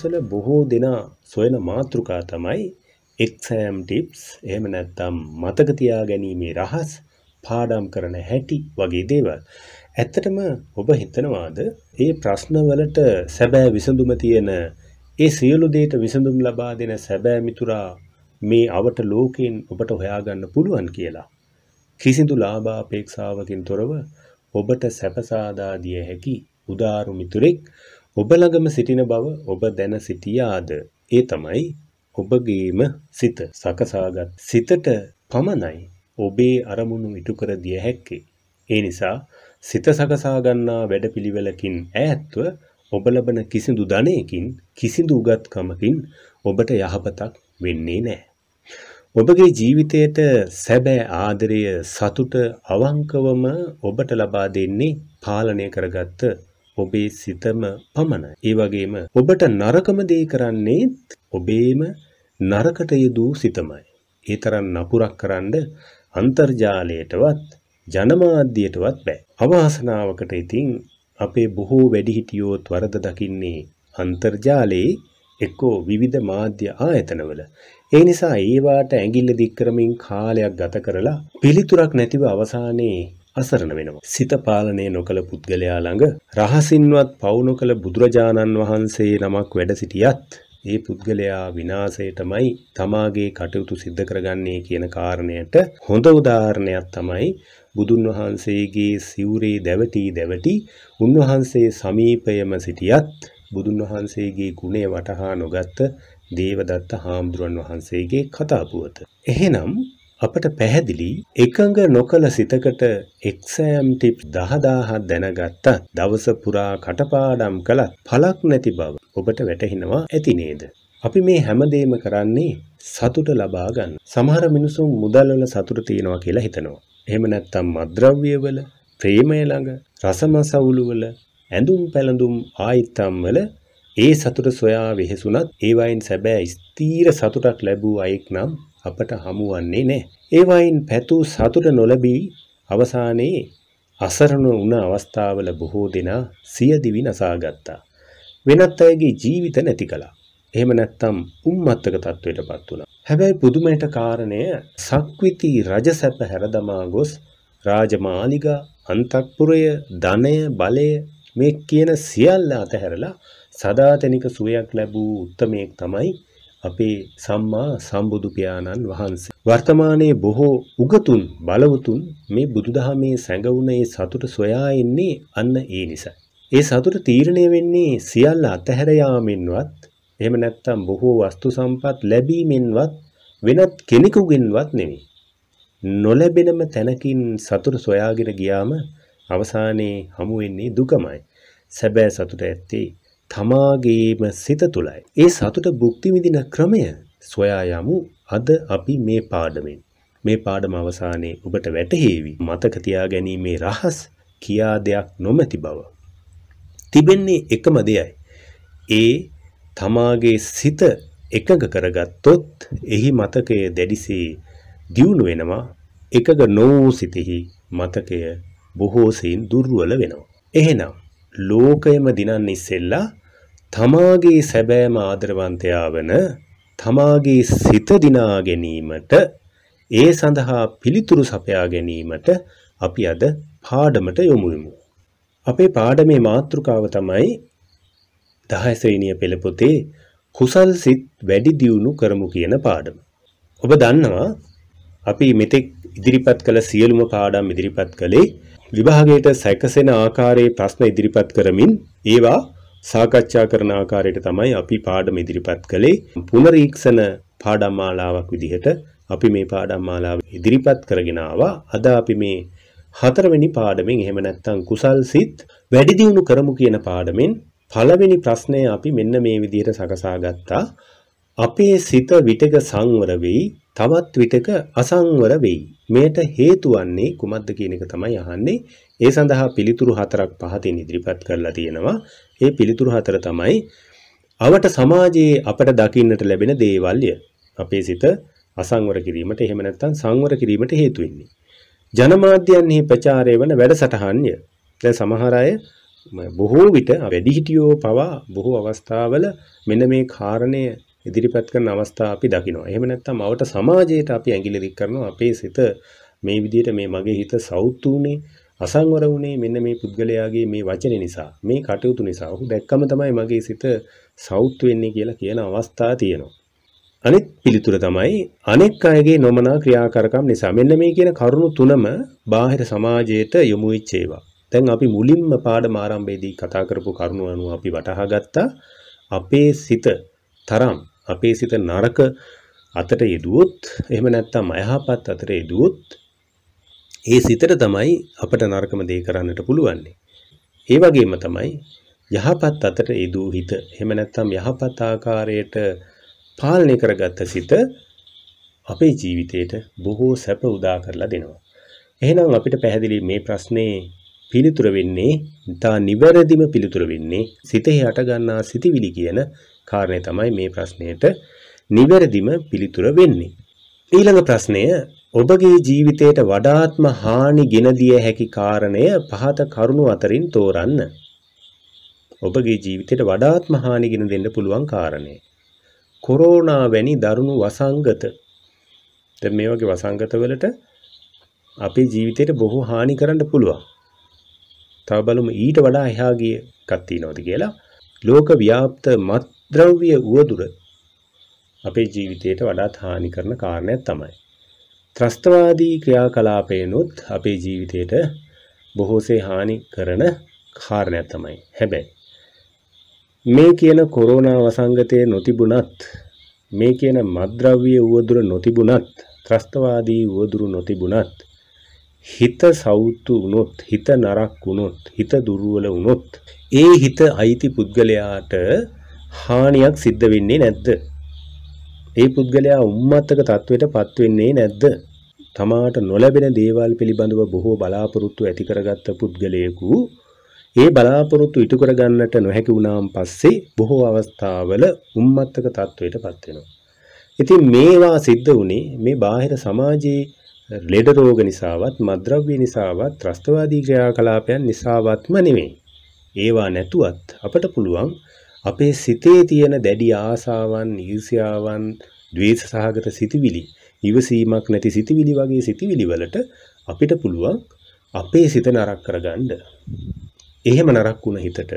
දවස්වල බොහෝ දෙනා සොයන මාතෘකා තමයි එක්සෑම් ටිප්ස් එහෙම නැත්තම් මතක තියා ගැනීමේ රහස් පාඩම් කරන හැටි වගේ දේවල්. ඇත්තටම ඔබ හිතනවාද මේ ප්‍රශ්නවලට සැබෑ විසඳුම තියෙන ඒ සියලු දේට විසඳුම් ලබා දෙන සැබෑ මිතුරා මේ අවට ලෝකයෙන් ඔබට හොයාගන්න පුළුවන් කියලා. කිසිදු ලාභාපේක්ෂාවකින් තොරව ඔබට සැපසාදා දිය හැකි උදාරු මිතුරෙක් ඔබ ළඟම සිටින බව ඔබ දැන සිටියාද ඒ තමයි ඔබගේම සිත සකසාගත් සිතට පමණයි ඔබේ අරමුණු ඉටු කර දිය හැක්කේ ඒ නිසා සිත සකසා ගන්නා වැඩපිළිවෙලකින් ඈත්ව ඔබ ලබන කිසිදු ධනයකින් කිසිදු උගත්කමකින් ඔබට යහපතක් වෙන්නේ නැහැ ඔබගේ ජීවිතයට සැබෑ ආදරය සතුට අවංකවම ඔබට ලබා දෙන්නේ පාලනය කරගත්ත ඔබේ සිතම පමණයි. ඒ වගේම ඔබට නරකම දේ කරන්නේ ඔබේම නරකට යෙදූ සිතමයි. ඒ තරම් නපුරක් කරන්න අන්තර්ජාලයටවත් ජනමාධ්‍යයටවත් බෑ. අවාසනාවකට ඉතින් අපේ බොහෝ වැඩිහිටියෝත් වරද දකින්නේ අන්තර්ජාලයේ එක්කෝ විවිධ මාධ්‍ය ආයතනවල. ඒ නිසා ඒවාට ඇඟිල්ල දික් කරමින් කාලයක් ගත කරලා පිළිතුරක් නැතිව අවසානයේ අසරණ වෙනවා. සිත පාලනය නොකළ පුද්ගලයා ළඟ රහසින්වත් පවු නොකළ බුදුරජාණන් වහන්සේ නමක් වැඩ සිටියත් ඒ පුද්ගලයා විනාශයටමයි තමාගේ කටයුතු සිද්ධ කරගන්නේ කියන කාරණයට හොඳ උදාහරණයක් තමයි බුදුන් වහන්සේගේ සිවුරේ දැවටි දැවටි උන්වහන්සේ සමීපයම සිටියත් බුදුන් වහන්සේගේ ගුණය වටහා නොගත් දේවදත්ත හාමුදුරන් වහන්සේගේ කතා පුවත. එහෙනම් අපට පැහැදිලි එකඟ නොකළ සිතකට එක්සෑම් ටිප් දහදාහත් දැනගත්තත් දවස පුරා කටපාඩම් කළත් පලක් නැති බව ඔබට වැටහෙනවා ඇති නේද. අපි මේ හැමදේම කරන්නේ සතුට ලබා ගන්න. සමහර මිනිසුන් මුදල්වල සතුට තියනවා කියලා හිතනවා. එහෙම නැත්නම් මද්‍රව්‍යවල, ප්‍රේමය ළඟ, රසමසවුලුවල, ඇඳුම් පැළඳුම් ආයිත්තම් වල ඒ සතුට සොයා වෙහෙසුණත් ඒවයින් සැබෑ ස්ථීර සතුටක් ලැබූ අයෙක් නම් අපට හමුවන්නේ නැහැ. ඒවයින් පැතු සතුට නොලැබී අවසානයේ අසරණ වුණ අවස්ථාවල බොහෝ දෙනා සියදිවි නසාගත්තා. වෙනත් අයගේ ජීවිත නැති කළා. එහෙම නැත්තම් උම්මත්තක තත්ත්වයටපත් වුණා. හැබැයි පුදුමයට කාරණය සක්විති රජ සැප හැරදමා ගොස් රාජමාලිගා, අන්තක්පුරය, ධනය, බලය මේ කියන සියල්ල අතහැරලා සදාතනික සුවයක් ලැබූ උත්මයෙක් තමයි අපේ සම්මා සම්බුදු පියාණන් වහන්සේ. වර්තමානයේ බොහෝ උගතුන් බලවතුන් මේ බුදුදහමේ සැඟවුණ ඒ සතුට සොයා එන්නේ අන්න ඒ නිසා. ඒ සතුට තීරණය වෙන්නේ සියල්ල අතහැර යාමෙන්වත් එහෙම නැත්නම් බොහෝ වස්තු සම්පත් ලැබීමෙන්වත් වෙනත් කෙනෙකුගෙන්වත් නෙවෙයි. නොලැබෙනම තැනකින් සතුට සොයාගෙන ගියාම අවසානයේ හමු වෙන්නේ දුකමයි. සැබෑ සතුට ඇත්තේ තමාගේම සිත තුළයි. ඒ සතුට බුක්තිවිදින ක්‍රමය සොයා යමු අද අපි මේ පාඩමෙන්. මේ පාඩම අවසානයේ ඔබට වැටහේවි. මතක තියා ගැනීමේ රහස් කියා දෙයක් නොමැති බව. තිබෙන්නේ එකම දෙයයි. ඒ තමාගේ සිත එකඟ කරගත්තොත් එහි මතකය දැඩිසේ දියුණු වෙනවා එකග නොවූ සිතෙහි මතකය බොහෝසයින් දුර්ුවල වෙනවා. එහෙනම් ලෝකයම දිනන්න ඉස්සෙල්ලා තමාගේ සැබෑම ආදරවන්තයා වන තමාගේ සිත දිනා ගැනීමට ඒ සඳහා පිළිතුරු සපයා ගැනීමට අපි අද පාඩමට යොමු වෙමු. අපේ පාඩමේ මාතෘකාව තමයි 10 ශ්‍රේණිය පෙළ පොතේ කුසල් සිත් වැඩි දියුණු කරමු කියන පාඩම. ඔබ දන්නවා අපි මෙතෙක් ඉදිරිපත් කළ සියලුම පාඩම් ඉදිරිපත් කළේ විභාගයට සැකසෙන ආකාරයේ ප්‍රශ්න ඉදිරිපත් කරමින් ඒවා සාකච්ඡා කරන ආකාරයට තමයි අපි පාඩම ඉදිරිපත් කළේ පුනරීක්ෂණ පාඩම් මාලාවක් විදිහට අපි මේ පාඩම් මාලාව ඉදිරිපත් කරගෙන ආවා අද අපි මේ හතරවෙනි පාඩමෙන් එහෙම නැත්නම් කුසල් සිත් වැඩි දියුණු කරමු කියන පාඩමෙන් පළවෙනි ප්‍රශ්නය අපි මෙන්න මේ විදිහට සකසා ගත්තා අපේ සිත විටක සංවර වෙයි තවත් විටක අසංවර වෙයි. මෙයට හේතු වන්නේ කුමක්ද කියන එක තමයි අහන්නේ. ඒ සඳහා පිළිතුරු හතරක් පහතින් ඉදිරිපත් කරලා තියෙනවා. ඒ පිළිතුරු හතර තමයි අවට සමාජයේ අපට දකින්නට ලැබෙන දේවල්ය. අපේ සිත අසංවර කිරීමට එහෙම නැත්නම් සංවර කිරීමට හේතු වෙන්නේ. ජනමාධ්‍යන්හි ප්‍රචාරය වන වැඩසටහන්ය. දැන් සමහර අය බොහෝ විට වැඩිහිටියෝ පවා බොහෝ අවස්ථාවල මෙන්න මේ කාරණය ඉදිරිපත් කරන අවස්ථා අපි දකිනවා. එහෙම නැත්නම් අවට සමාජයට අපි ඇඟිලි දික් කරනවා. අපේ සිත මේ විදිහට මේ මගේ හිත සෞතු උනේ අසංවර වුණේ මෙන්න මේ පුද්ගලයාගේ මේ වචන නිසා මේ කටයුතු නිසා ඔහු දැක්කම තමයි මගේ සිත සෞත් වෙන්නේ කියලා කියන අවස්ථා තියෙනවා. අනිත් පිළිතුර තමයි අනෙක් අයගේ නොමනා ක්‍රියාකාරකම් නිසා මෙන්න මේ කියන කරුණු තුනම බාහිර සමාජයට යොමු වෙච්ච ඒවා. දැන් අපි මුලින්ම පාඩම ආරම්භයේදී කතා කරපු කරුණු අනුව අපි වටහා ගත්තා අපේ සිත තරම් අපේ සිත නරක අතට යෙදුවොත් එහෙම නැත්නම් අයහපත් අතට යෙදුවොත් ඒ සිතට තමයි අපට නරකම දේ කරන්නට පුළුවන්. ඒ වගේම තමයි යහපත් අතට යෙදූ හිත එහෙම නැත්නම් යහපත් ආකාරයට පාලනය කරගත්ත සිත අපේ ජීවිතයට බොහෝ සැප උදා කරලා දෙනවා. එහෙනම් අපිට පැහැදිලි මේ ප්‍රශ්නේ පිළිතුර වෙන්නේ තා නිවැරදිම පිළිතුර වෙන්නේ සිතෙහි අටගන්නා සිතිවිලි කියන කාරණේ තමයි මේ ප්‍රශ්නයට නිවැරදිම පිළිතුර වෙන්නේ. ඊළඟ ප්‍රශ්නය ඔබගේ ජීවිතයට වඩාත්ම හානි ගෙන දිය හැකි කාරණය පහත කරුණු අතරින් තෝරන්න. ඔබගේ ජීවිතයට වඩාත්ම හානි ගෙන දෙන්න පුළුවන් කාරණේ. කොරෝනා වැනි දරුණු වසංගත. දැන් මේ වගේ වසංගතවලට අපේ ජීවිතයට බොහෝ හානි කරන්න පුළුවන්. තව බලමු ඊට වඩා එහා ගිය එකක් තියනවාද කියලා. ලෝක ව්‍යාප්ත මත් ද්‍රව්‍ය උවදුර අපේ ජීවිතයට වඩාත් හානි කරන කාරණයක් තමයි. ත්‍රස්තවාදී ක්‍රියාකලාපයනොත් අපේ ජීවිතයට බොහෝසේ හානි කරන කාරණයක් තමයි. හැබැයි මේ කියන කොරෝනා වසංගතයේ නොතිබුණත් මේ කියන මද්‍රව්‍ය උවදුර නොතිබුණත් ත්‍රස්තවාදී උවදුරු නොතිබුණත් හිත සෞතු වුණොත් හිත නරක් වුණොත් හිත දුර්වල වුණොත් ඒ හිත අයිති පුද්ගලයාට හානියක් සිද්ධ වෙන්නේ නැද්ද? ඒ පුද්ගලයා උම්මත්තක තත්වයට පත් වෙන්නේ නැද්ද? තමාට නොලැබෙන දේවල් පිළිබඳව බොහෝ බලාපොරොත්තු ඇති කරගත්ත පුද්ගලයෙකු ඒ බලාපොරොත්තු ඉටු කරගන්නට නොහැකි වුණාන් පස්සේ බොහෝ අවස්ථාවල උම්මත්තක තත්වයට පත් වෙනවා. ඉතින් මේවා සිද්ධ වුණේ මේ බාහිර සමාජයේ ලෙඩ රෝග නිසාවත්, මද්ද්‍රව්‍ය නිසාවත්, ත්‍රස්තවාදී ක්‍රියාකලාපයන් නිසාවත්ම නෙමෙයි. ඒවා නැතුවත් අපට පුළුවන් අපේ සිතේ තියෙන දැඩි ආසාවන්, ඊර්ෂ්‍යාවන්, ද්වේෂ සහගත සිතිවිලි, ඉවසීමක් නැති සිතිවිලි වගේ සිතිවිලි වලට අපිට පුළුවන් අපේ සිත නරක කරගන්න. එහෙම නරක වුණ හිතට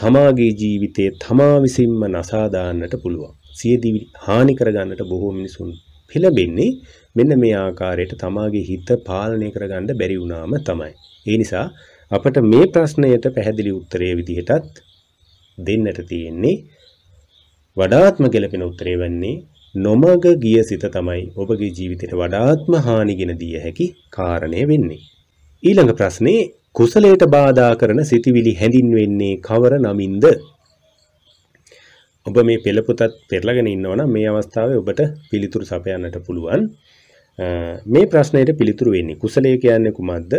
තමාගේ ජීවිතේ තමා විසින්ම නසා දාන්නට පුළුවන්. සියදිවි හානි කරගන්නට බොහෝ මිනිසුන් පෙළඹෙන්නේ මෙන්න මේ ආකාරයට තමාගේ හිත පාලනය කරගන්න බැරි වුණාම තමයි. ඒ නිසා අපට මේ ප්‍රශ්නයට පැහැදිලි උත්තරය විදිහටත් දෙන්නට තියෙන්නේ වඩාත්ම ගැලපෙන උත්තරේ වන්නේ නොමග ගිය සිත තමයි ඔබගේ ජීවිතයට වඩාත්ම හානිගෙන දිය හැකි කාරණය වෙන්නේ. ඊළඟ ප්‍රශ්නේ කුසලයට බාධා කරන සිතිවිලි හැඳින්වෙන්නේ කවර නමින්ද? ඔබ මේ පෙළපොතත් පෙරලගෙන ඉන්නවනම් මේ අවස්ථාවේ ඔබට පිළිතුරු සපයන්නට පුළුවන්. මේ ප්‍රශ්නයට පිළිතුරු වෙන්නේ කුසලය කියන්නේ කුමක්ද?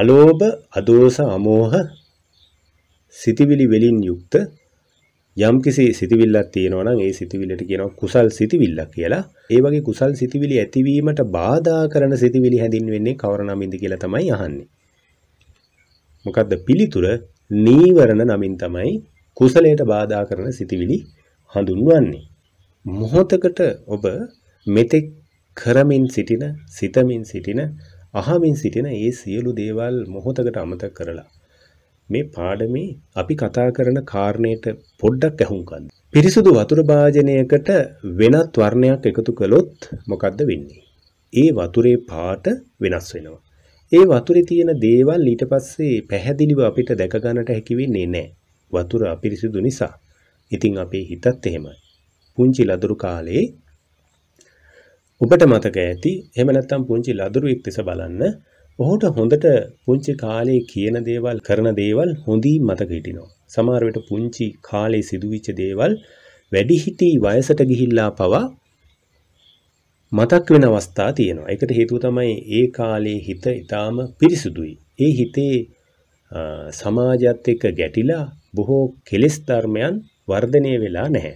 අලෝභ, අදෝස, අමෝහ, සිතිවිලි වලින් යුක්ත යම්කිසි සිතිවිල්ලක් තියෙනවා නම් ඒ සිතිවිල්ලට කියනවා කුසල් සිතිවිල්ලක් කියලා. ඒ වගේ කුසල් සිතිවිලි ඇතිවීමට බාධා කරන සිතිවිලි හැඳින්වෙන්නේ කවර නමින්ද කියලා තමයි අහන්නේ. මොකද්ද පිළිතුර? නීවරණ නමින් තමයි කුසලයට බාධා කරන සිතිවිලි හඳුන්වන්නේ. මොහොතකට ඔබ මෙතෙක් කරමින් සිටින, සිතමින් සිටින, අහමින් සිටින මේ සියලු දේවල් මොහොතකට අමතක කරලා මේ පාඩමේ අපි කතා කරන කාරණයට පොඩ්ඩක් ඇහුම්කන්ද. පිරිසුදු වතුර භාජනයකට වෙනත් වර්ණයක් එකතු කළොත් මොකක්ද වෙන්නේ. ඒ වතුරේ පාට වෙනස් වෙනවා. ඒ වතුරේ තියෙන දේවල් ඊට පස්සේ පැහැදිලිව අපිට දැක ගන්නට හැකි වෙන්නේ නැහැ. වතුර අපිරිසිදු නිසා. ඉතින් අපේ හිතත් එහෙමයි. පුංචි ලදරු කාලේ ඔබට මතක ඇති එහෙම නැත්නම් පුංචි ලදරුවෙක් තිස බලන්න ඔහුට හොඳට පුංචි කාලේ කියන දේවල් කරන දේවල් හොඳින් මතක හිටිනවා. සමහර විට පුංචි කාලේ සිදුවිච්ච දේවල් වැඩිහිටි වයසට ගිහිල්ලා පවා මතක් වෙන අවස්ථා තියෙනවා. ඒකට හේතුව තමයි ඒ කාලේ හිත ඊටාම පිරිසුදුයි. ඒ හිතේ සමාජයත් එක්ක ගැටිලා බොහෝ කෙලෙස් ධර්මයන් වර්ධනය වෙලා නැහැ.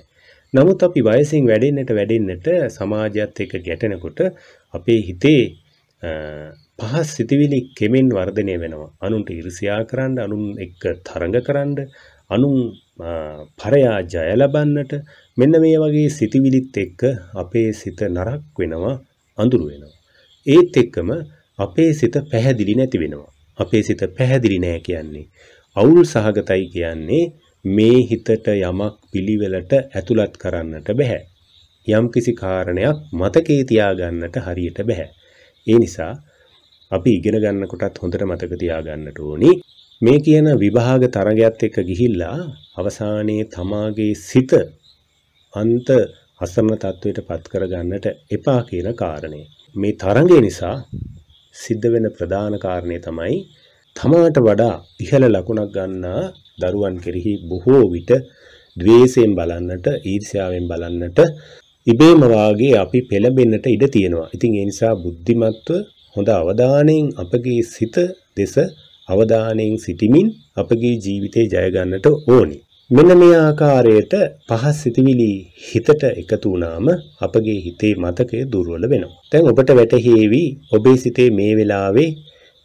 නමුත් අපි වයසින් වැඩෙන්නට වැඩෙන්නට සමාජයත් එක්ක ගැටෙනකොට අපේ හිතේ පහස් සිතිවිලි කෙමෙන් වර්ධනය වෙනවා අනුන්ට ඉරිසියා කරන්න අනුන් එක්ක තරඟ කරන්න අනුන් පරයා ජය ලබන්නට මෙන්න මේ වගේ සිතිවිලිත් එක්ක අපේ සිත නරක් වෙනවා අඳුරු වෙනවා ඒත් එක්කම අපේ සිත පැහැදිලි නැති වෙනවා අපේ සිත පැහැදිලි නෑ කියන්නේ අවුල් සහගතයි කියන්නේ මේ හිතට යමක් පිළිවෙලට ඇතුළත් කරන්නට බෑ යම්කිසි කාරණයක් මතකේ තියාගන්නට හරියට බෑ ඒ නිසා අපි ඉගෙන ගන්න කොටත් හොඳට මතක තියාගන්නට ඕනි මේ කියන විභාග තරගයත් එක්ක ගිහිල්ලා අවසානයේ තමාගේ සිත අන්ත අසරණ තත්වයට පත් කරගන්නට එපා කියන කාරණය. මේ තරඟය නිසා සිද්ධ වෙන ප්‍රධාන කාරණය තමයි තමාට වඩා ඉහළ ලකුණක් ගන්නා දරුවන් කෙරෙහි බොහෝ විට ද්වේෂයෙන් බලන්නට ඊර්ෂ්‍යාවෙන් බලන්නට ඉබේම වාගේ අපි පෙළඹෙන්නට ඉඩ තියෙනවා. ඉතින් ඒ නිසා බුද්ධිමත්ව හොඳ අවධානයෙන් අපගේ සිත දෙස අවධානයෙන් සිටිමින් අපගේ ජීවිතේ ජය ගන්නට ඕනේ. මෙන්න මේ ආකාරයට පහස් සිතවිලි හිතට එකතු වුණාම අපගේ හිතේ මතකය දුර්වල වෙනවා. දැන් ඔබට වැටහිවි ඔබේ සිතේ මේ වෙලාවේ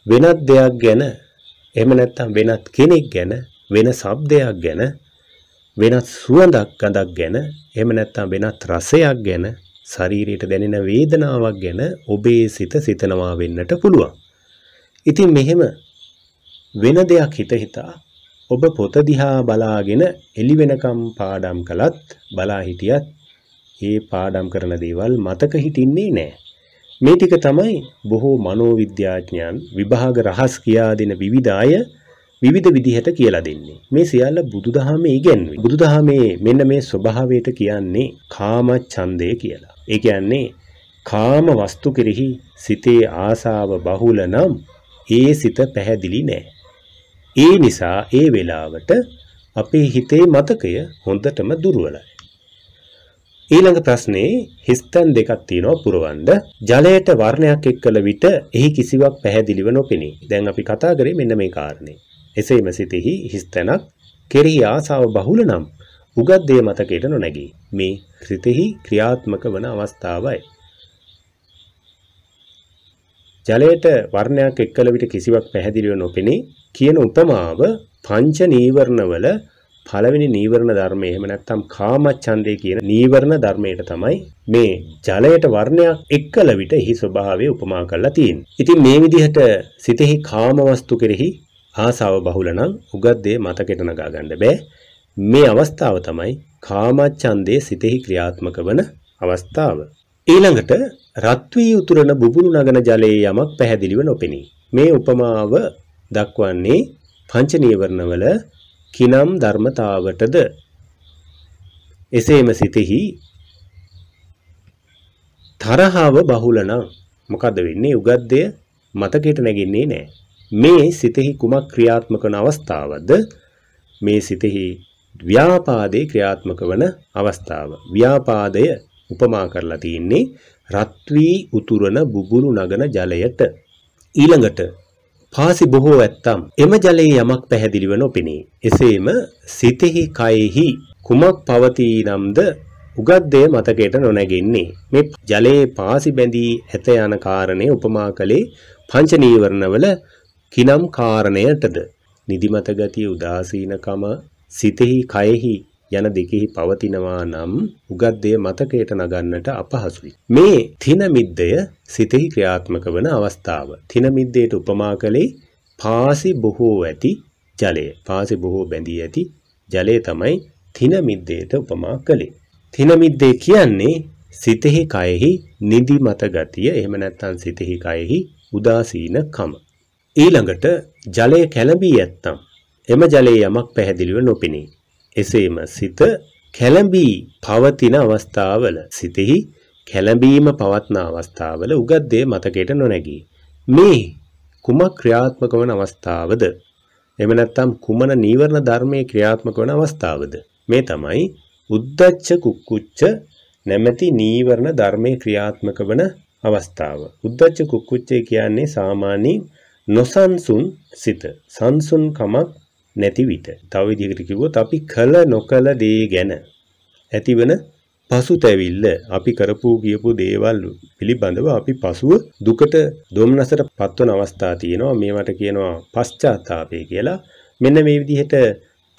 වෙනත් දෙයක් ගැන එහෙම නැත්නම් වෙනත් කෙනෙක් ගැන වෙන shabdයක් ගැන වෙනත් සුවඳක් ගඳක් ගැන එහෙම නැත්නම් වෙනත් රසයක් ගැන ශරීරයට දැනෙන වේදනාවක් ගැන ඔබේ සිත සිතනවා වෙන්නට පුළුවන්. ඉතින් මෙහෙම වෙන දෙයක් හිත හිතා ඔබ පොත දිහා බලාගෙන එළි වෙනකම් පාඩම් කළත් බලා හිටියත් ඒ පාඩම් කරන දේවල් මතක හිටින්නේ නැහැ. මේ ටික තමයි බොහෝ මනෝවිද්‍යාඥයන් විභාග රහස් කියා දෙන විවිධ අය විවිධ විදිහට කියලා දෙන්නේ. මේ සියල්ල බුදුදහමේ ඉගැන්වේ. බුදුදහමේ මෙන්න මේ ස්වභාවයට කියන්නේ කාම ඡන්දය කියලා. ඒ කියන්නේ කාම වස්තු කෙරෙහි සිතේ ආසාව බහුල නම් ඒ සිත පැහැදිලි නෑ. ඒ නිසා ඒ වෙලාවට අපේ හිතේ මතකය හොඳටම දුර්වලයි. ඊළඟ ප්‍රශ්නේ හිස්තන් දෙකක් තියෙනවා පුරවන්න. ජලයට වර්ණයක් එක් කළ විට එහි කිසිවක් පැහැදිලිව නොපෙනේ. දැන් අපි කතා කරේ මෙන්න මේ කාරණේ. එසේම සිතෙහි හිස්තනක් කෙරෙහි ආසාව බහුල නම් උගත් දේ මතකයට නොනැගේ. මේ සිතෙහි ක්‍රියාත්මක වන අවස්ථාවයි. ජලයට වර්ණයක් එක්කල විට කිසිවක් පැහැදිලිව නොපෙනේ කියන උපමාව පංච නීවරණවල පළවෙනි නීවරණ ධර්මය එහෙම නැත්නම් කාමච්ඡන්දේ කියන නීවරණ ධර්මයට තමයි මේ ජලයට වර්ණයක් එක්කල විට එහි ස්වභාවය උපමා කරලා තියෙන්නේ. ඉතින් මේ විදිහට සිතෙහි කාම වස්තු කෙරෙහි ආසාව බහුල නම් උගත් දේ මතකෙට නගා ගන්න බෑ. මේ අවස්ථාව තමයි කාමච්ඡන්දේ සිතෙහි ක්‍රියාත්මක වන අවස්ථාව. ඊළඟට රත් වී උතුරන බුබුණු නගන ජලයේ යමක් පැහැදිලිව නොපෙනී. මේ උපමාව දක්වන්නේ පංච නීවරණවල කිනම් ධර්මතාවටද එසේම සිතෙහි තරහව බහුල නම් මොකද වෙන්නේ? උගද්දය මතකයට නැගින්නේ නැහැ. මේ සිතෙහි කුමක් ක්‍රියාත්මක වන අවස්ථාවද මේ සිතෙහි ව්‍යාපාදේ ක්‍රියාත්මක වන අවස්ථාව. ව්‍යාපාදය උපමා කරලා තියෙන්නේ රත් වී උතුරන බුබුලු නගන ජලයට. ඊළඟට පාසි බොහෝ ඇත්තම් එම ජලයේ යමක් පැහැදිලිව නොපෙනේ. එසේම සිතෙහි කයෙහි කුමක් පවතී නම්ද උගද්දේ මතකයට නොනැගෙන්නේ. මේ ජලයේ පාසි බැඳී ඇත යන කාරණය උපමා කළේ පංච නීවරණවල කිනම් කාරණයටද නිදිමත ගතිය උදාසීනකම සිතෙහි කයෙහි යන දෙකෙහි පවතිනවා නම් උගත් දෙය මතකයට නගන්නට අපහසුයි. මේ තින මිද්දය සිතෙහි ක්‍රියාත්මක වන අවස්ථාව. තින මිද්දයට උපමා කළේ පාසි බොහෝ ඇති ජලය. පාසි බොහෝ බැඳී ඇති ජලය තමයි තින මිද්දයට උපමා කළේ. තින මිද්දේ කියන්නේ සිතෙහි කයෙහි නිදිමත ගතිය එහෙම නැත්නම් සිතෙහි කයෙහි උදාසීනකම. ඊළඟට ජලය කැළඹී ඇත්තම් එම ජලයේ යමක් පැහැදිලිව නොපෙනේ. එසේම සිත කැළඹී පවතින අවස්ථාවල සිතෙහි කැළඹීම පවත්න අවස්ථාවල උගත් දේ මතකයට නොනැගී. මේ කුමක් ක්‍රියාත්මක වන අවස්ථාවද? එම නැත්නම් කුමන නීවරණ ධර්මයේ ක්‍රියාත්මක වන අවස්ථාවද? මේ තමයි උද්දච්ච කුක්කුච්ච නැමැති නීවරණ ධර්මයේ ක්‍රියාත්මක වන අවස්ථාව. උද්දච්ච කුක්කුච්චය කියන්නේ සාමාන්‍යයෙන් නොසන්සුන් සිත. සංසුන්කමක් නැති විට තව විදිහකට කිව්වොත් අපි කළ නොකළ දේ ගැන ඇතිවන පසුතැවිල්ල අපි කරපු කියපු දේවල් පිළිබඳව අපි පසුව දුකට දුම්නසට පත්වන අවස්ථා තියෙනවා මේවට කියනවා පශ්චාත්තාපය කියලා මෙන්න මේ විදිහට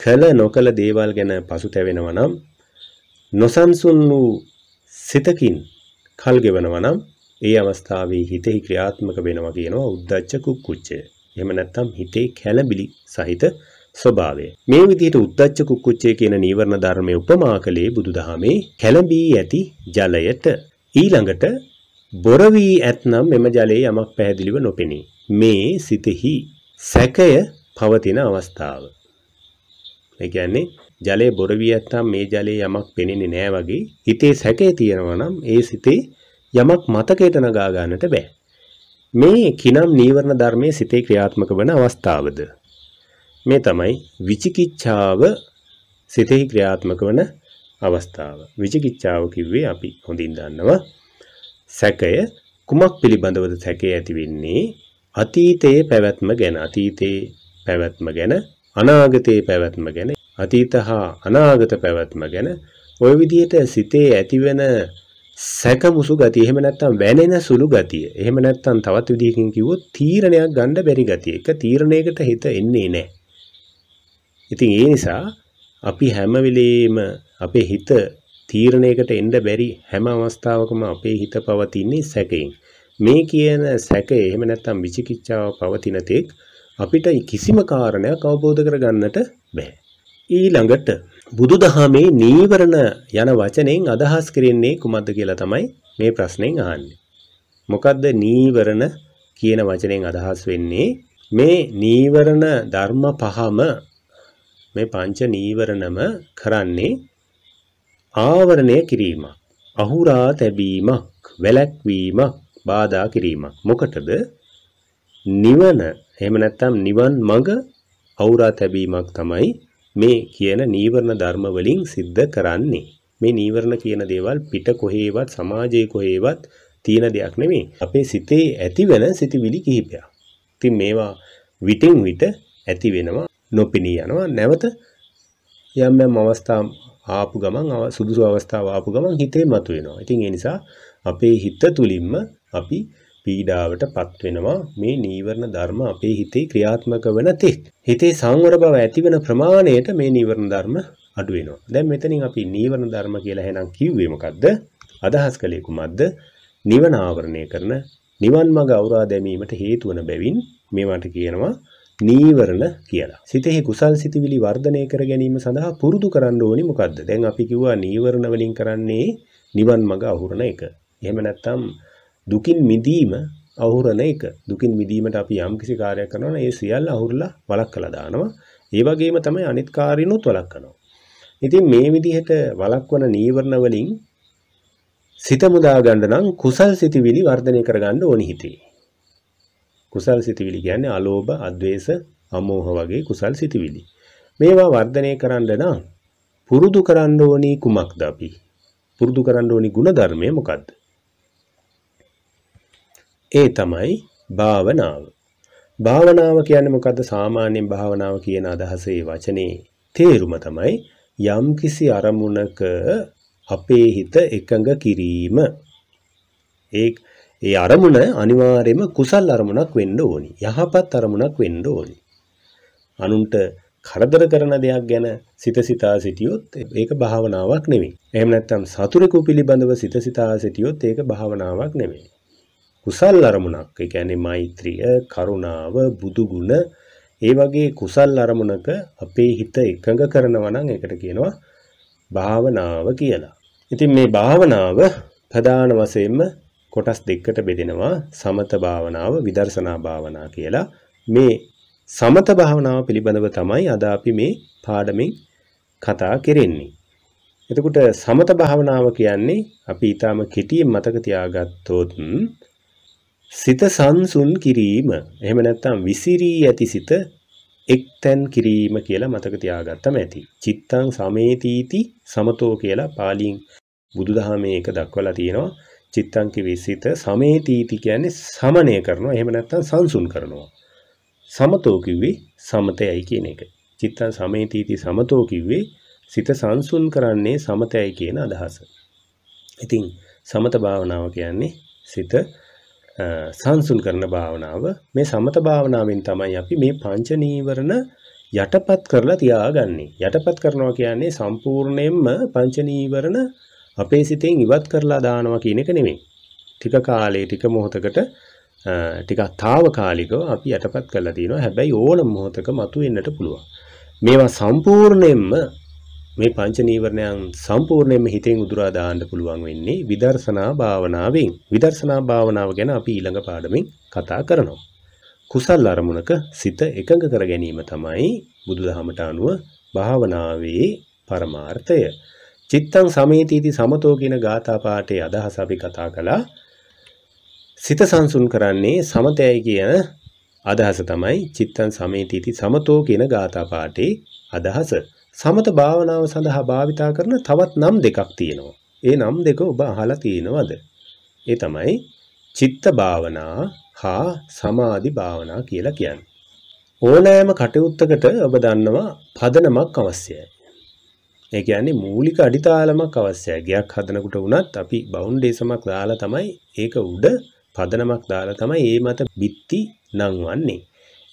කළ නොකළ දේවල් ගැන පසුතැවෙනවා නම් නොසන්සුන් වූ සිතකින් කල් ගෙවනවා නම් ඒ අවස්ථාවේ හිතෙහි ක්‍රියාත්මක වෙනවා කියනවා උද්දච්ච කුක්කුච්චය. එහෙම නැත්නම් හිතේ කැළඹිලි සහිත ස්වභාවය. මේ විදිහට උද්දච්ච කුක්කුච්චය කියන නීවරණ ධර්මයේ උපමා කළේ බුදුදහමේ කැළඹී ඇති ජලයට. ඊළඟට බොර වී ඇතනම් මෙම ජලයේ යමක් පැහැදිලිව නොපෙනේ. මේ සිතෙහි සැකය පවතින අවස්ථාව. ඒ කියන්නේ ජලයේ බොර වී ඇතනම් මේ ජලයේ යමක් පෙනෙන්නේ නැහැ වගේ හිතේ සැකය තියෙනවා නම් ඒ සිතේ යමක් මතකයට නගා ගන්නට බෑ. මේ කිනම් නීවරණ ධර්මයේ සිතේ ක්‍රියාත්මක වන අවස්ථාවද මේ තමයි විචිකිච්ඡාව සිතෙහි ක්‍රියාත්මක වන අවස්ථාව. විචිකිච්ඡාව කිව්වේ අපි හොඳින් දන්නවා සැකය කුමක් පිළිබඳවද සැකය ඇති වෙන්නේ? අතීතයේ පැවැත්ම ගැන අතීතයේ පැවැත්ම ගැන අනාගතයේ පැවැත්ම ගැන අතීත හා අනාගත පැවැත්ම ගැන ওই විදිහට සිතේ ඇතිවෙන සැකමුසු ගතිය එහෙම නැත්නම් වැනෙන සුළු ගතිය එහෙම නැත්නම් තවත් විදිහකින් කිව්වොත් තීරණයක් ගන්න බැරි ගතිය එක තීරණයකට හිත එන්නේ නැහැ ඉතින් ඒ නිසා අපි හැම වෙලේම අපේ හිත තීරණයකට එන්න බැරි හැම අවස්ථාවකම අපේ හිත පවතින්නේ සැකයෙන්. මේ කියන සැකය එහෙම නැත්නම් විචිකිච්ඡාව පවතින තෙක් අපිට කිසිම කාරණයක් අවබෝධ කරගන්නට බෑ. ඊළඟට බුදුදහමේ නීවරණ යන වචනයෙන් අදහස් කරන්නේ කුමක්ද කියලා තමයි මේ ප්‍රශ්නෙන් අහන්නේ. මොකද්ද නීවරණ කියන වචනයෙන් අදහස් වෙන්නේ? මේ නීවරණ ධර්ම පහම මේ පංච නීවරණම කරන්නේ ආවරණය කිරීමක්. අහුරා තැබීමක්, වැළැක්වීමක්, බාධා කිරීමක්. මොකටද? නිවන එහෙම නැත්නම් නිවන් මඟ අවුරා තැබීමක් තමයි මේ කියන නීවරණ ධර්ම වලින් සිද්ධ කරන්නේ. මේ නීවරණ කියන දේවල් පිට කොහේවත් සමාජයේ කොහේවත් තියෙන දෙයක් නෙමෙයි. අපේ සිතේ ඇතිවන සිතිවිලි කිහිපයක්. ඉතින් මේවා විටින් විට ඇති වෙනවා. නොපෙනී යනවා නැවත යම් යම් අවස්ථා ආපු ගමන් සුදුසු අවස්ථාව ආපු ගමන් හිතේ මතුවෙනවා. ඉතින් ඒ නිසා අපේ හිත තුලින්ම අපි පීඩාවටපත් වෙනවා මේ නීවරණ ධර්ම අපේ හිතේ ක්‍රියාත්මක වෙන තෙක්. හිතේ සංවර බව ඇතිවන ප්‍රමාණයට මේ නීවරණ ධර්ම අඩු වෙනවා. දැන් මෙතනින් අපි නීවරණ ධර්ම කියලා එහෙනම් කිව්වේ මොකද්ද? අදහස් කළේ කුමක්ද? නිවන ආවරණය කරන නිවන් මඟ අවුරා දැමීමට හේතු වන බැවින් මේවට කියනවා නීවරණ කියලා. සිතෙහි කුසල් සිතිවිලි වර්ධනය කර ගැනීම සඳහා පුරුදු කරන්න ඕනි මොකද්ද? දැන් අපි කිව්වා නීවරණ වලින් කරන්නේ නිවන් මඟ අහුරන එක. එහෙම නැත්නම් දුකින් මිදීම අහුරන එක. දුකින් මිදීමට අපි යම් කිසි කාර්යයක් කරනවා නම් ඒ සියල්ල අහුරලා වළක්වලා දානවා. ඒ වගේම තමයි අනිත් කාර්යිනුත් වළක්වනවා. ඉතින් මේ විදිහට වළක්වන නීවරණ වලින් සිත මුදා ගන්න නම් කුසල් සිතිවිලි වර්ධනය කරගන්න ඕනි හිතේ. කුසල් සිතිවිලි කියන්නේ අලෝභ, අද්වේෂ, අමෝහ වගේ කුසල් සිතිවිලි. මේවා වර්ධනය කරන්න නම් පුරුදු කරන්න ඕනි කුමක්ද අපි? පුරුදු කරන්න ඕනි ಗುಣධර්මය මොකද්ද? ඒ තමයි භාවනාව. භාවනාව කියන්නේ මොකද්ද? සාමාන්‍යයෙන් භාවනාව කියන අදහසේ වචනේ තේරුම තමයි යම්කිසි අරමුණක අපේ හිත එකඟ කිරීම. ඒක ඒ අරමුණ අනිවාර්යයෙන්ම කුසල් අරමුණක් වෙන්න ඕනි. යහපත් අරමුණක් වෙන්න ඕනි. අනුන්ට කරදර කරන දෙයක් ගැන සිත සිතා සිටියොත් ඒක භාවනාවක් නෙමෙයි. එහෙම නැත්නම් සතුරෙකු පිළිබඳව සිත සිතා සිටියොත් ඒක භාවනාවක් නෙමෙයි. කුසල් අරමුණක්, ඒ කියන්නේ මෛත්‍රිය, කරුණාව, බුදු ගුණ, ඒ වගේ කුසල් අරමුණක අපේ හිත එකඟ කරනවා නම් ඒකට කියනවා භාවනාව කියලා. ඉතින් මේ භාවනාව ප්‍රධාන වශයෙන්ම කොටස් දෙකකට බෙදෙනවා සමත භාවනාව විදර්ශනා භාවනා කියලා. මේ සමත භාවනාව පිළිබඳව තමයි අද අපි මේ පාඩමින් කතා කරන්නේ. එතකොට සමත භාවනාව කියන්නේ අපි ඊටාම කෙටියෙන් මතක තියාගත්තොත් සිත සංසුන් කිරීම. එහෙම නැත්නම් විසිරී ඇති සිත එක්තැන් කිරීම කියලා මතක තියාගත්තම ඇති. චිත්තං සමේතීති සමතෝ කියලා පාලියෙන් බුදුදහමේ එක දක්වලා තියෙනවා. චිත්තං කිවි සිත සමේතීති කියන්නේ සමනය කරනවා. එහෙම නැත්නම් සංසුන් කරනවා. සමතෝ කිව්වේ සමතයයි කියන එක. චිත්තං සමේතීති සමතෝ කිව්වේ සිත සංසුන් කරන්නේ සමතයයි කියන අදහස. ඉතින් සමත භාවනාව කියන්නේ සිත සංසුන් කරන භාවනාව. මේ සමත භාවනාවෙන් තමයි අපි මේ පංච නීවරණ යටපත් කරලා තියාගන්නේ. යටපත් කරනවා කියන්නේ සම්පූර්ණයෙන්ම පංච නීවරණ අපේ සිතෙන් ඉවත් කරලා දානවා කියන එක නෙමෙයි. ටික කාලේ ටික මොහොතකට ටිකක් తాවකාලිකව අපි යටපත් කරලා තිනවා. හැබැයි ඕනම මොහොතක මතුවෙන්නට පුළුවන්. මේවා සම්පූර්ණයෙන්ම මේ පංච නීවරණයන් සම්පූර්ණයෙන්ම හිතෙන් උදුරා දාන්න පුළුවන් වෙන්නේ විදර්ශනා භාවනාවෙන්. විදර්ශනා භාවනාව ගැන අපි ඊළඟ පාඩමින් කතා කරනවා. කුසල් අරමුණක සිත එකඟ කර ගැනීම තමයි බුදුදහමට අනුව භාවනාවේ පරමාර්ථය. චිත්තං සමේතීති සමතෝ කියන ගාථා පාඨයේ අදහස අපි කතා කළා. සිත සංසුන් කරන්නේ සමතයයි කියන අදහස තමයි චිත්තං සමේතීති සමතෝ කියන ගාථා පාඨයේ අදහස. සමත භාවනාව සඳහා භාවිතා කරන තවත් නම් දෙකක් තියෙනවා. ඒ නම් දෙක ඔබ අහලා තියෙනවද? ඒ තමයි චිත්ත භාවනා හා සමාධි භාවනා කියලා කියන්නේ. ඕනෑම කටයුත්තකට ඔබ දන්නවා පදනමක් අවශ්‍යයි. ඒ කියන්නේ මූලික අඩිතාලමක් අවශ්‍යයි. ගයක් හදනකොට වුණත් අපි බවුන්ඩේසමක් දාලා තමයි ඒක උඩ පදනමක් දාලා තමයි ඒ මත බිත්ති නංවන්නේ.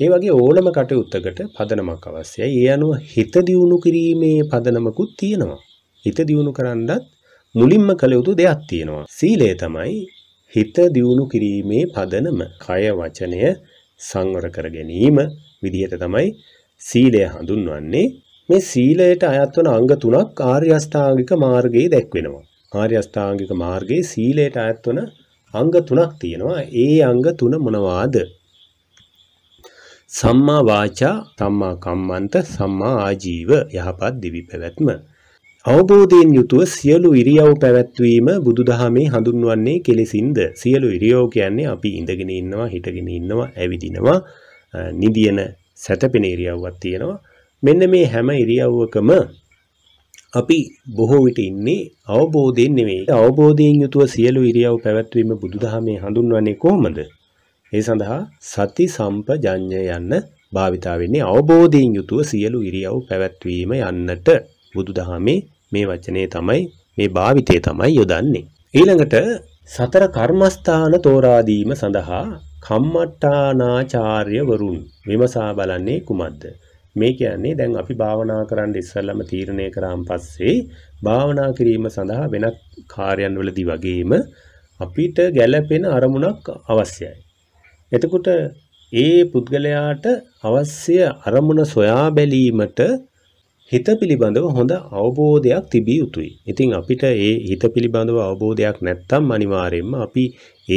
ඒ වගේ ඕනම කටයුත්තකට පදනමක් අවශ්‍යයි. ඒ අනුව හිත දියුණු කිරීමේ පදනමකුත් තියෙනවා. හිත දියුණු කරන්නත් මුලින්ම කළ යුතු දෙයක් තියෙනවා. සීලය තමයි හිත දියුණු කිරීමේ පදනම. කය වචනය සංවර කර ගැනීම විදිහට තමයි සීලය හඳුන්වන්නේ. මේ සීලයට අයත් වන අංග තුනක් ආර්ය අෂ්ටාංගික මාර්ගයේ දැක්වෙනවා. ආර්ය අෂ්ටාංගික මාර්ගයේ සීලයට අයත් වන අංග තුනක් තියෙනවා. ඒ අංග තුන මොනවාද? සම්මා වාචා, සම්මා කම්මන්ත, සම්මා ආජීව යහපත් දිවි පැවැත්ම. අවබෝධයෙන් යුතුව සියලු ඉරියව් පැවැත්වීම බුදුදහමේ හඳුන්වන්නේ කෙලෙසින්ද සියලු ඉරියව් කියන්නේ අපි ඉඳගෙන ඉන්නවා හිටගෙන ඉන්නවා ඇවිදිනවා නිදියන සැතපෙන ඉරියව්වක් තියෙනවා මෙන්න මේ හැම ඉරියව්වකම අපි බොහෝ විට ඉන්නේ අවබෝධයෙන් නෙවෙයි. අවබෝධයෙන් යුතුව සියලු ඉරියව් පැවැත්වීම බුදුදහමේ හඳුන්වන්නේ කොහොමද? ඒ සඳහා සති සම්පජඤ්ඤය යන්න භාවිතා වෙන්නේ අවබෝධයෙන් යුතුව සියලු ඉරියව් පැවැත්වීම යන්නට බුදුදහමේ මේ වචනේ තමයි මේ භාවිතය තමයි යොදන්නේ. ඊළඟට සතර කර්මස්ථාන තෝරා දීම සඳහා කම්මට්ටානාචාර්යවරුන් විමසා බලන්නේ කුමක්ද? මේ කියන්නේ දැන් අපි භාවනා කරන්න ඉස්සෙල්ලම තීරණය කරාන් පස්සේ භාවනා කිරීම සඳහා වෙනත් කාර්යයන්වලදී වගේම අපිට ගැළපෙන අරමුණක් අවශ්‍යයි. එතකොට ඒ පුද්ගලයාට අවශ්‍ය අරමුණ සොයා බැලීමට හිත පිළිබඳව හොඳ අවබෝධයක් තිබිය යුතුයි. ඉතින් අපිට ඒ හිත පිළිබඳව අවබෝධයක් නැත්තම් අනිවාර්යයෙන්ම අපි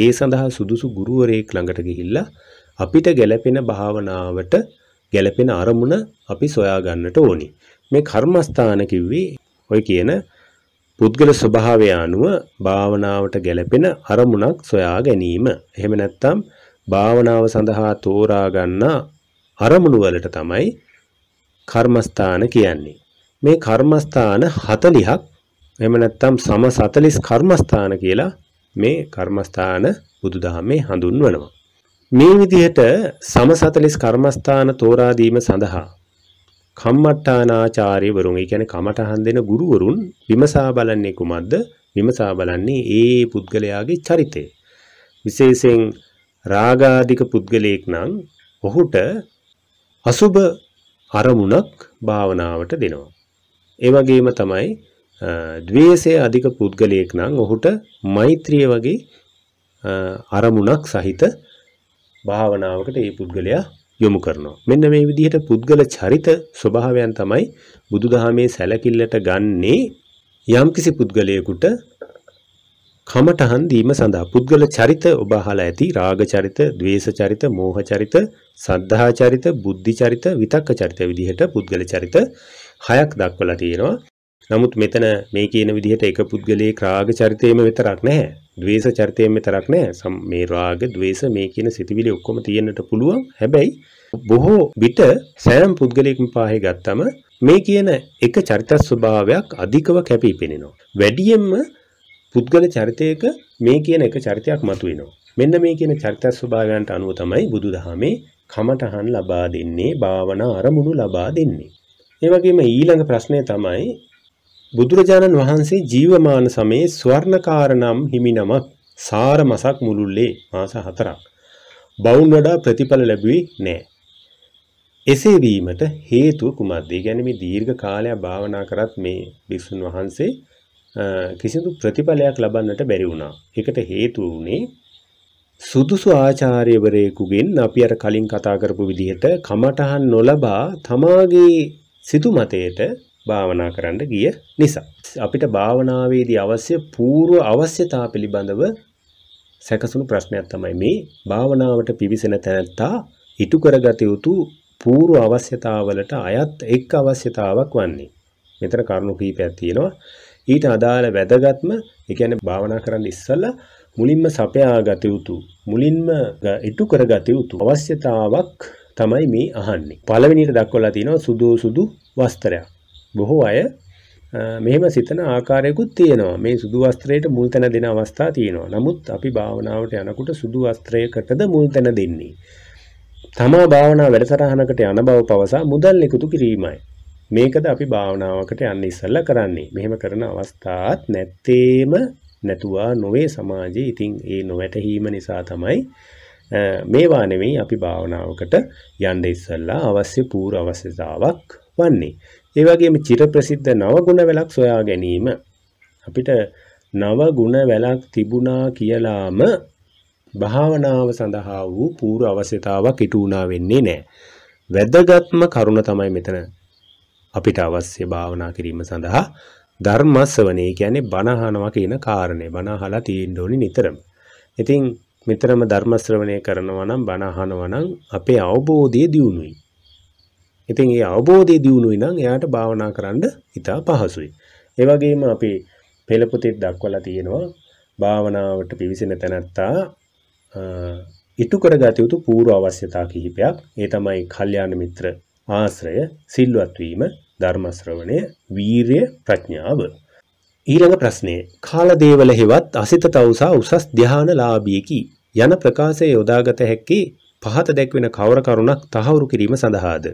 ඒ සඳහා සුදුසු ගුරුවරයෙක් ළඟට ගිහිල්ලා අපිට ගැළපෙන භාවනාවට ගැළපෙන අරමුණ අපි සොයා ගන්නට ඕනි. මේ කර්මස්ථාන කිව්වේ ඔය කියන පුද්ගල ස්වභාවය අනුව භාවනාවට ගැළපෙන අරමුණක් සොයා ගැනීම. එහෙම නැත්නම් භාවනාව සඳහා තෝරා ගන්නා අරමුණු වලට තමයි කර්මස්ථාන කියන්නේ. මේ කර්මස්ථාන 40ක් එහෙම නැත්නම් සම 40 කර්මස්ථාන කියලා මේ කර්මස්ථාන බුදුදහමේ හඳුන්වනවා. මේ විදිහට සම 40 කර්මස්ථාන තෝරා දීම සඳහා කම්මට්ටානාචාර්යවරුන් ඒ කියන්නේ කමටහන් දෙන ගුරුවරුන් විමසා බලන්නේ කුමක්ද? විමසා බලන්නේ ඒ පුද්ගලයාගේ චරිතය. විශේෂයෙන් රාගාධික පුද්ගලයෙක් නම් ඔහුට අසුබ අරමුණක් භාවනාවට දෙනවා. ඒ වගේම තමයි ද්වේෂය අධික පුද්ගලයෙක් නම් ඔහුට මෛත්‍රිය වගේ අරමුණක් සහිත භාවනාවකට ඒ පුද්ගලයා යොමු කරනවා. මෙන්න මේ විදිහට පුද්ගල චරිත ස්වභාවයන් තමයි බුදුදහමේ සැලකිල්ලට ගන්නේ යම්කිසි පුද්ගලයෙකුට කමටහන් දීම සඳහා පුද්ගල චරිත ඔබ අහලා ඇති රාග චරිත, ద్వේෂ චරිත, මෝහ චරිත, සද්ධා චරිත, බුද්ධි චරිත, විතක්ක චරිත විදිහට පුද්ගල චරිත හයක් දක්වලා තියෙනවා. නමුත් මෙතන මේ කියන විදිහට එක පුද්ගලයේ රාග චරිතයම විතරක් නැහැ. ද්වේෂ චරිතයෙන් විතරක් නෑ මේ රාග ද්වේෂ මේ කියන සිතිවිලි ඔක්කොම තියෙන්නට පුළුවන් හැබැයි බොහෝ විට සෑම පුද්ගලයෙක්ම පාහේ ගත්තම මේ කියන එක චරිත ස්වභාවයක් අධිකව කැපී පෙනෙනවා වැඩියෙන්ම පුද්ගල චරිතයක මේ කියන එක චරිතයක් මතුවෙනවා මෙන්න මේ කියන චරිත ස්වභාවයන්ට අනුව තමයි බුදුදහමේ කමඨහන් ලබා දෙන්නේ භාවනා අරමුණු ලබා දෙන්නේ ඒ වගේම ඊළඟ ප්‍රශ්නය තමයි බුදුරජාණන් වහන්සේ ජීවමාන සමයේ ස්වර්ණකාරනම් හිමිනමක් සාර මසක් මුළුල්ලේ මාස හතරක් බවුන් වඩා ප්‍රතිඵල ලැබුවේ නැහැ. එසේ වීමට හේතුව කුමක්ද? ඒ කියන්නේ මේ දීර්ඝ කාලයක් භාවනා කරත් මේ භික්ෂුන් වහන්සේ කිසිදු ප්‍රතිඵලයක් ලබන්නට බැරි වුණා. ඒකට හේතුව වුණේ සුදුසු ආචාර්යවරයෙකුගෙන් අපි අර කලින් කතා කරපු විදිහට කමඨහන් නොලබා තමාගේ සිතු මතයට භාවනා කරන්න ගිය නිසා. අපිට භාවනාවේදී අවශ්‍ය පූර්ව අවශ්‍යතා පිළිබඳව සැකසුණු ප්‍රශ්නයක් තමයි මේ භාවනාවට පිවිසෙන තැනැත්තා ඉටු කරගත යුතු පූර්ව අවශ්‍යතාවලට අයත් එක් අවශ්‍යතාවක් වන්නේ. මෙතන කරුණු කීපයක් තියෙනවා. ඊට අදාළ වැදගත්ම ඒ කියන්නේ භාවනා කරන්න ඉස්සෙල්ලා මුලින්ම සපයාගත යුතු මුලින්ම ඉටු කරගත යුතු අවශ්‍යතාවක් තමයි මේ අහන්නේ. පළවෙනියට දක්වලා තියෙනවා සුදු සුදු වස්ත්‍රයක්. බොහෝ අය මෙහෙම සිතන ආකාරයකුත් තියෙනවා මේ සුදු වස්ත්‍රයට මුල් තැන දෙන අවස්ථා තියෙනවා. නමුත් අපි භාවනාවට යනකොට සුදු වස්ත්‍රයකටද මුල් තැන දෙන්නේ. තමා භාවනා වැඩසටහනකට යන බව පවසා මුදල් එකතු කිරීමයි. මේකද අපි භාවනාවකට යන්න ඉස්සෙල්ලා කරන්නේ. මෙහෙම කරන අවස්ථාත් නැත්තේම නැතුවා නොවේ සමාජයේ. ඉතින් ඒ නොවැටහීම නිසා තමයි මේවා නෙවෙයි අපි භාවනාවකට යන්න ඉස්සෙල්ලා අවශ්‍ය පූර්ව අවශ්‍යතාවක් වන්නේ. ඒ වගේම චිරප්‍රසිද්ධ නවගුණ වැලක් සොයා ගැනීම අපිට නවගුණ වැලක් තිබුණා කියලාම භාවනාව සඳහා වූ පූර්ව අවශ්‍යතාවක් ඉටු වුණා වෙන්නේ නැහැ. වැදගත්ම කරුණ තමයි මෙතන අපිට අවශ්‍ය භාවනා කිරීම සඳහා ධර්මස්සවණේ කියන්නේ බණ අහනවා කියන කාරණේ. බණ අහලා තියෙන්න ඕනේ නිතරම. ඉතින් නිතරම ධර්ම ශ්‍රවණය කරනවා නම් බණ අහනවා නම් අපේ අවබෝධය දියුණුයි. ඉතින් ඒ අවබෝධය දියුණුයි නම් එයාට භාවනා කරන්න ඉතා පහසුයි. ඒ වගේම අපි පෙළ පොතේ දක්වලා තියෙනවා භාවනාවට පිවිසෙන තැනැත්තා ඉටු කරගත යුතු පූර්ව අවශ්‍යතා කිහිපයක්. ඒ තමයි කල්යාණ මිත්‍ර ආශ්‍රය, සිල්වත් වීම, ධර්ම ශ්‍රවණය, වීරය, ප්‍රඥාව. ඊළඟ ප්‍රශ්නේ කාලදේවල හෙවත් අසිත තවුසා උසස් ධානලාභීකි යන ප්‍රකාශය යොදාගත හැකි පහත දැක්වෙන කවර කරුණක් තහවුරු කිරීම සඳහාද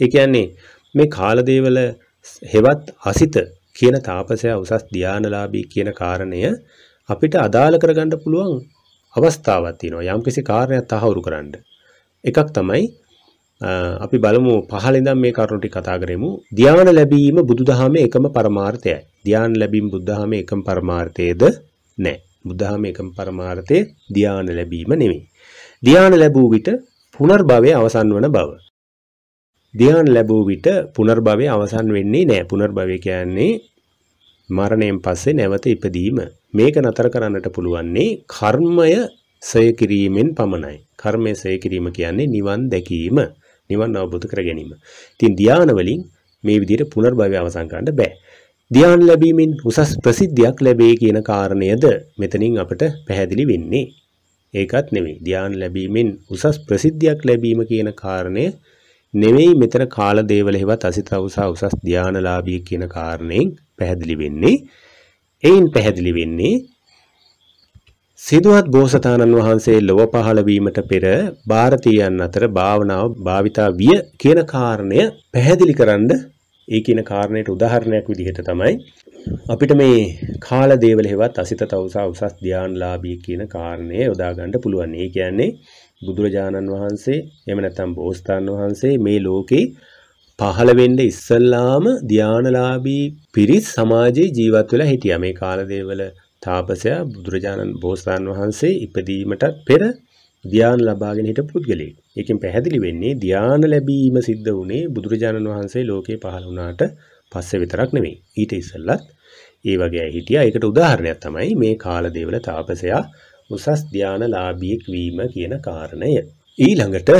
ඒ කියන්නේ මේ කාලදේවල හෙවත් අසිත කියන තාපසයා උසස් ධානලාභී කියන කාරණය අපිට අදාළ කරගන්න පුළුවන් අවස්ථාවක් තියෙනවා යම්කිසි කාර්යයක් තහවුරු කරන්න. එකක් තමයි අපි බලමු පහළ ඉඳන් මේ කරුණු ටික කතා කරෙමු. ධානය ලැබීම බුදුදහමේ එකම පරමාර්ථයයි. ධානය ලැබීම බුදුදහමේ එකම පරමාර්ථයේද නැහැ. බුදුදහමේ එකම පරමාර්ථය ධානය ලැබීම නෙමෙයි. ධානය ලැබූ විට පුනර්භවයේ අවසන් වන බව. ධ්‍යාන ලැබූ විට පුනර්භවය අවසන් වෙන්නේ නැහැ. පුනර්භවය කියන්නේ මරණයෙන් පස්සේ නැවත ඉපදීම. මේක නතර කරන්නට පුළුවන්නේ කර්මය සය කිරීමෙන් පමණයි. කර්මය සය කිරීම කියන්නේ නිවන් දැකීම, නිවන් අවබෝධ කර ගැනීම. ඉතින් ධ්‍යාන වලින් මේ විදිහට පුනර්භවය අවසන් කරන්න බෑ. ධ්‍යාන ලැබීමෙන් උසස් ප්‍රසිද්ධියක් ලැබේ කියන කාරණයද මෙතනින් අපට පැහැදිලි වෙන්නේ. ඒකත් නෙමෙයි. ධ්‍යාන ලැබීමෙන් උසස් ප්‍රසිද්ධියක් ලැබීම කියන කාරණය නෙවෙයි මෙතන කාල දේවල හෙවත් අසිතවසා උසස් ධානලාභී කියන කාරණයෙන් පැහැදිලි වෙන්නේ එයින් පැහැදිලි වෙන්නේ සිදුවත් බෝසතාණන් වහන්සේ ලොව පහළ වීමට පෙර ಭಾರತೀයයන් අතර භාවනාව භාවිතා විය කියන කාරණය පැහැදිලි කරන්න ඒ කියන කාරණයට උදාහරණයක් විදිහට තමයි අපිට මේ කාල දේවල හෙවත් අසිතවසා උසස් ධානලාභී කියන කාරණය යොදා ගන්න පුළුවන්. ඒ කියන්නේ බුදුරජාණන් වහන්සේ එහෙම නැත්නම් බෝසතාණන් වහන්සේ මේ ලෝකේ පහළ වෙන්න ඉස්සල්ලාම ධානලාභී පිරිස් සමාජයේ ජීවත් වෙලා හිටියා. මේ කාලදේවල තාපසයා බුදුරජාණන් බෝසතාණන් වහන්සේ ඉපදීමටත් පෙර ධාන ලබාගෙන හිටපු පුද්ගලයෙක්. ඒකෙන් පැහැදිලි වෙන්නේ ධාන ලැබීම සිද්ධ වුණේ බුදුරජාණන් වහන්සේ ලෝකේ පහළ වුණාට පස්සේ විතරක් නෙමෙයි. ඊට ඉස්සෙල්ලත් ඒ වගේ හිටියා. ඒකට උදාහරණයක් තමයි මේ කාලදේවල තාපසයා උසස් ධානලාභීෙක් වීම කියන කාරණය. ඊළඟට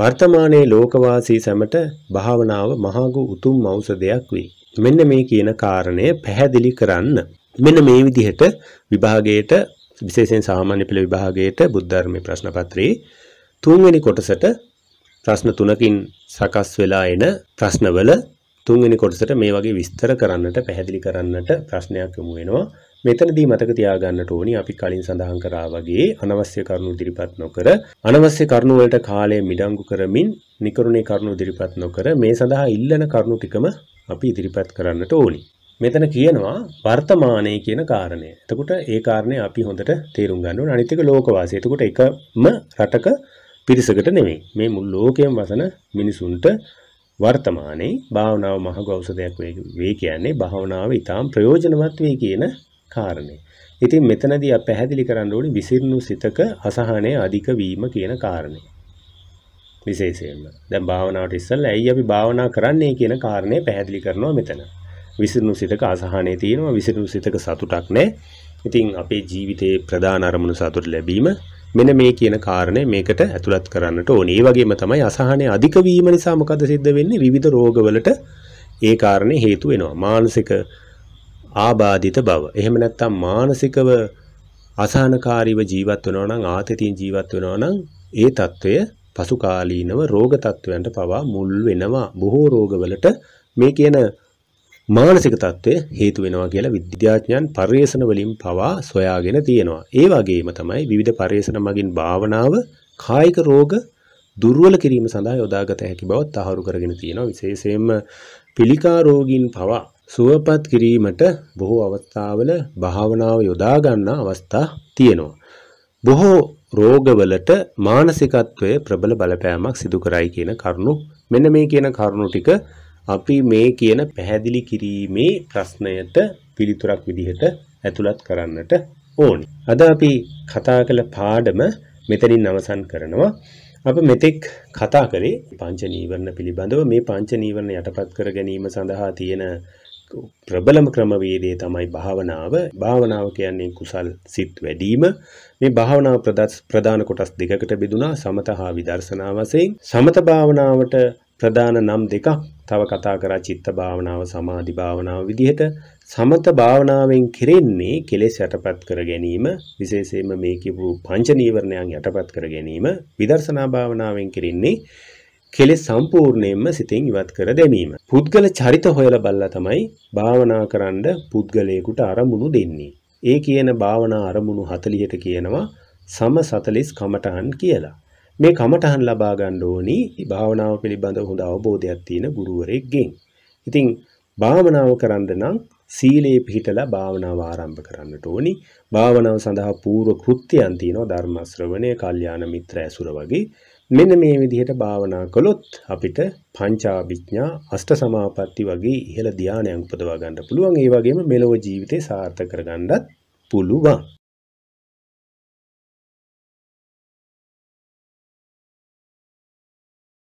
වර්තමානයේ ලෝකවාසී සැමට භාවනාව මහාගු උතුම් ඖෂධයක් වේ. මෙන්න මේ කියන කාරණය පැහැදිලි කරන්න. මෙන්න මේ විදිහට විභාගයට විශේෂයෙන් සාමාන්‍ය පෙළ විභාගයට බුද්ධ ධර්මයේ ප්‍රශ්න පත්‍රයේ තුන්වෙනි කොටසට ප්‍රශ්න තුනකින් සකස් වෙලා එන ප්‍රශ්නවල තුන්වෙනි කොටසට මේ වගේ විස්තර කරන්නට පැහැදිලි කරන්නට ප්‍රශ්නයක් යොමු වෙනවා. මෙතනදී මතක තියාගන්නට ඕනි අපි කලින් සඳහන් කරා වගේ අනවශ්‍ය කරුණු ඉදිරිපත් නොකර අනවශ්‍ය කරුණු වලට කාලය මිඩංගු කරමින් නිකරුණේ කරුණු ඉදිරිපත් නොකර මේ සඳහා ඉල්ලන කරුණු ටිකම අපි ඉදිරිපත් කරන්නට ඕනි. මෙතන කියනවා වර්තමානයේ කියන කාරණය. එතකොට ඒ කාරණය අපි හොඳට තේරුම් ගන්න ඕනේ. අනිත් එක ලෝකවාසී. එතකොට එකම රටක පිරිසකට නෙමෙයි. මේ මුළු ලෝකයේම වසන මිනිසුන්ට වර්තමානයේ භාවනාව මහඟ ඖෂධයක් වේ කියන්නේ භාවනාව ඊටාම් ප්‍රයෝජනවත් වේ කියන කාරණය. ඉතින් මෙතනදී අප පැහැදිලි කරන්න ඕනේ විසිරුණු සිතක අසහනය අධික වීම කියන කාරණය. විශේෂයෙන්ම දැන් භාවනාවට ඉස්සෙල්ලා ඇයි අපි භාවනා කරන්නේ කියන කාරණය පැහැදිලි කරනවා මෙතන. විසිරුණු සිතක අසහනය තියෙනවා විසිරුණු සිතක සතුටක් නැහැ. ඉතින් අපේ ජීවිතයේ ප්‍රධාන අරමුණු සතුට ලැබීම මෙන්න මේ කියන කාරණය මේකට ඇතුළත් කරන්නට ඕනේ. ඒ වගේම තමයි අසහනය අධික වීම නිසා මොකද සිද්ධ වෙන්නේ? විවිධ රෝගවලට ඒ කාරණේ හේතු වෙනවා. මානසික ආබාධිත බව. එහෙම නැත්නම් මානසිකව අසහනකාරීව ජීවත් වෙනවා නම් ආතතියෙන් ජීවත් වෙනවා නම් ඒ తত্ত্বය පසුකාලීනව රෝග తত্ত্বයන්ට පවා මුල් වෙනවා. බොහෝ රෝගවලට මේ කියන මානසික తত্ত্বය හේතු වෙනවා කියලා විද්‍යාඥයන් පර්යේෂණ වලින් පවා සොයාගෙන තියෙනවා. ඒ වගේම තමයි විවිධ පර්යේෂණ මගින් භාවනාව කායික රෝග දුර්වල කිරීම සඳහා යොදාගත හැකි බවත් තහවුරු කරගෙන තියෙනවා. විශේෂයෙන්ම පිළිකා රෝගීන් පවා සුවපත් කිරීමට බොහෝ අවස්ථාවල භාවනාව යොදා ගන්නා අවස්ථා තියෙනවා. බොහෝ රෝගවලට මානසිකත්වයේ ප්‍රබල බලපෑමක් සිදු කරයි කියන කරුණු මෙන්න මේ කියන කරුණු ටික අපි මේ කියන පැහැදිලි කිරීමේ ප්‍රශ්නයට පිළිතුරක් විදිහට ඇතුළත් කරන්නට ඕනි. අද අපි කතා කළ පාඩම මෙතනින් අවසන් කරනවා. අප මෙතෙක් කතා කරේ පංච නීවරණ පිළිබඳව මේ පංච නීවරණ යටපත් කර ගැනීම සඳහා තියෙන ප්‍රබලම ක්‍රමවේදය තමයි භාවනාව භාවනාව කියන්නේ කුසල් සිත් වැඩීම මේ භාවනාව ප්‍රධාන කොටස් දෙකකට බෙදුනා සමත හා විදර්ශනා වශයෙන් සමත භාවනාවට ප්‍රධාන නම් දෙකක් තව කතා කරා චිත්ත භාවනාව සමාධි භාවනාව විදිහට සමත භාවනාවෙන් කෙරෙන්නේ කෙලෙස් යටපත් කර ගැනීම විශේෂයෙන්ම මේ කියපු පංච නීවරණයන් යටපත් කර ගැනීම විදර්ශනා භාවනාවෙන් කෙරෙන්නේ කෙලෙස් සම්පූර්ණයෙන්ම සිතින් ඉවත් කර දැමීම. පුද්ගල චරිත හොයලා බල්ලා තමයි භාවනා කරන්න පුද්ගලයෙකුට අරමුණු දෙන්නේ. ඒ කියන භාවනා අරමුණු 40ට කියනවා සම 40 කමඨහන් කියලා. මේ කමඨහන් ලබා ගන්න ඕනි භාවනාව පිළිබඳ හොඳ අවබෝධයක් තියෙන ගුරුවරයෙක්ගෙන්. ඉතින් භාවනාව කරන්න නම් සීලේ පිහිටලා භාවනාව ආරම්භ කරන්නට ඕනි. භාවනාව සඳහා පූර්ව කෘත්‍යයන් තියෙනවා ධර්ම ශ්‍රවණය, කල්යාණ මිත්‍ර ඇසුර වගේ. මෙන්න මේ විදිහට භාවනා කළොත් අපිට පංචාභිඥා අෂ්ට සමාපatti වගේ ඉහළ ධානයන් උපදවා ගන්න පුළුවන්. ඒ වගේම මෙලොව ජීවිතේ සාර්ථක කරගන්නත් පුළුවන්.